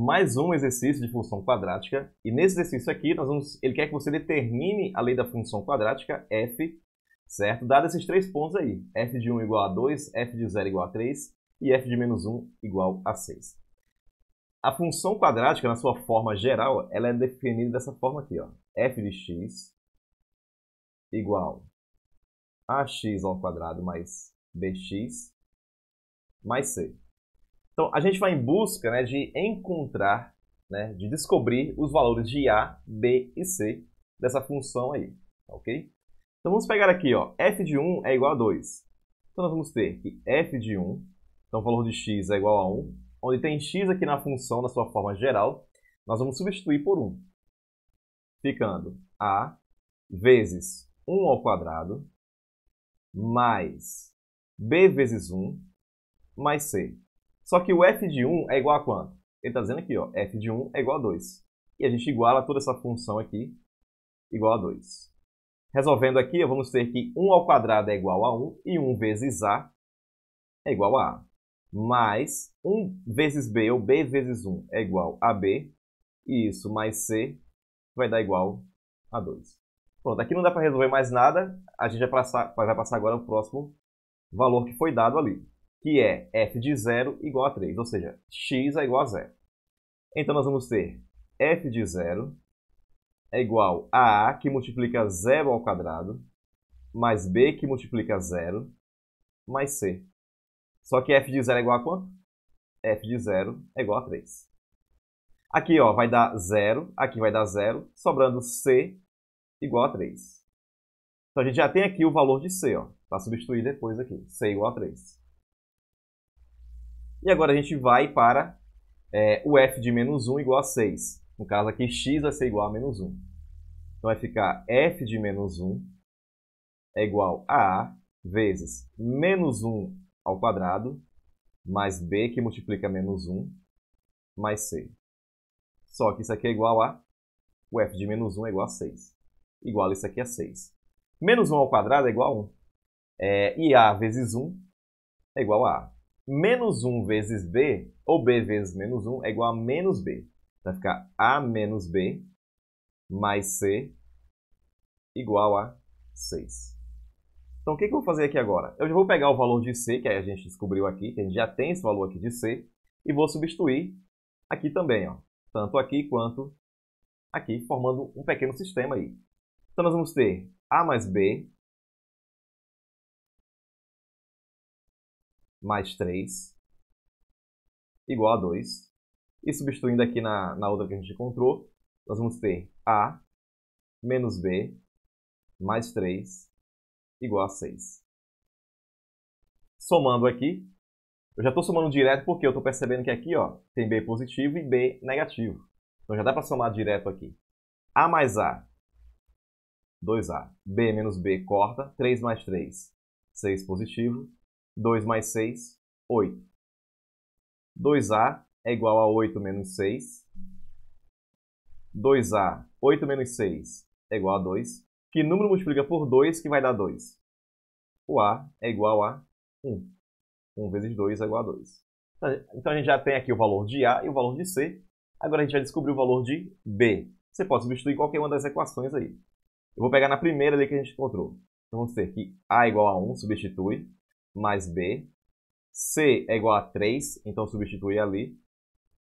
mais um exercício de função quadrática. E nesse exercício aqui, nós vamos, ele quer que você determine a lei da função quadrática f, certo? Dado esses três pontos aí, f de 1 igual a 2, f de 0 igual a 3 e f de menos 1 igual a 6. A função quadrática, na sua forma geral, ela é definida dessa forma aqui, ó. f de x igual a x ao quadrado mais bx mais c. Então, a gente vai em busca né, de encontrar, né, de descobrir os valores de A, B e C dessa função aí, tá ok? Então, vamos pegar aqui, ó, f de 1 é igual a 2. Então, nós vamos ter que f de 1, então o valor de x é igual a 1, onde tem x aqui na função, na sua forma geral, nós vamos substituir por 1, ficando a vezes 1 ao quadrado mais b vezes 1 mais c. Só que o f de 1 é igual a quanto? Ele está dizendo aqui, ó, f de 1 é igual a 2. E a gente iguala toda essa função aqui, igual a 2. Resolvendo aqui, vamos ter que 1 ao quadrado é igual a 1 e 1 vezes a é igual a a. Mais 1 vezes b, ou b vezes 1, é igual a b. E isso mais c vai dar igual a 2. Pronto, aqui não dá para resolver mais nada. A gente vai passar, vai passar agora o próximo valor que foi dado ali que é f de 0 igual a 3, ou seja, x é igual a 0. Então nós vamos ter f de 0 é igual a a, que multiplica 0 ao quadrado, mais b, que multiplica 0, mais c. Só que f de 0 é igual a quanto? f de 0 é igual a 3. Aqui ó, vai dar 0, aqui vai dar 0, sobrando c igual a 3. Então a gente já tem aqui o valor de c, para substituir depois aqui, c igual a 3. E agora a gente vai para é, o f de menos 1 igual a 6. No caso aqui, x vai ser igual a menos 1. Então vai ficar f de menos 1 é igual a a vezes menos 1 ao quadrado, mais b, que multiplica menos 1, mais c. Só que isso aqui é igual a... O f de menos 1 é igual a 6. Igual isso aqui a 6. Menos 1 ao quadrado é igual a 1. É, e a vezes 1 é igual a a menos 1 vezes b, ou b vezes menos 1, é igual a menos b. Vai ficar a menos b mais c igual a 6. Então, o que, que eu vou fazer aqui agora? Eu já vou pegar o valor de c, que a gente descobriu aqui, que a gente já tem esse valor aqui de c, e vou substituir aqui também, ó, tanto aqui quanto aqui, formando um pequeno sistema aí. Então, nós vamos ter a mais b mais 3 igual a 2. E substituindo aqui na, na outra que a gente encontrou, nós vamos ter A menos B mais 3 igual a 6. Somando aqui, eu já estou somando direto porque eu estou percebendo que aqui ó, tem B positivo e B negativo. Então já dá para somar direto aqui. A mais A, 2A. B menos B corta, 3 mais 3, 6 positivo. 2 mais 6, 8. 2A é igual a 8 menos 6. 2A, 8 menos 6 é igual a 2. Que número multiplica por 2 que vai dar 2? O A é igual a 1. 1 vezes 2 é igual a 2. Então, então a gente já tem aqui o valor de A e o valor de C. Agora a gente vai descobrir o valor de B. Você pode substituir qualquer uma das equações aí. Eu vou pegar na primeira ali que a gente encontrou. Então vamos ter que A igual a 1 substitui mais B. C é igual a 3, então substitui ali,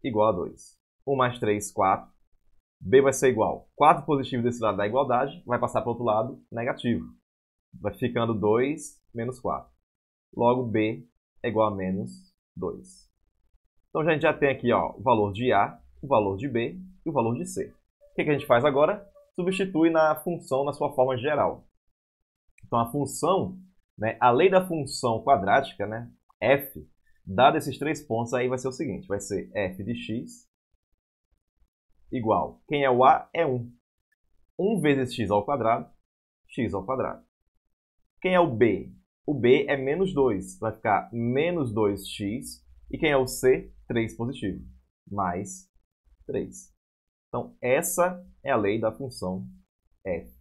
igual a 2. 1 mais 3, 4. B vai ser igual. 4 positivo desse lado da igualdade vai passar para o outro lado negativo. Vai ficando 2 menos 4. Logo, B é igual a menos 2. Então, a gente já tem aqui ó, o valor de A, o valor de B e o valor de C. O que, que a gente faz agora? Substitui na função na sua forma geral. Então, a função né? A lei da função quadrática, né, f, dado esses três pontos, aí vai ser o seguinte, vai ser f de x igual, quem é o a é 1. 1 vezes x ao quadrado, x ao quadrado. Quem é o b? O b é menos 2, vai ficar menos 2x. E quem é o c? 3 positivo, mais 3. Então, essa é a lei da função f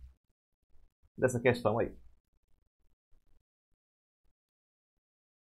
dessa questão aí.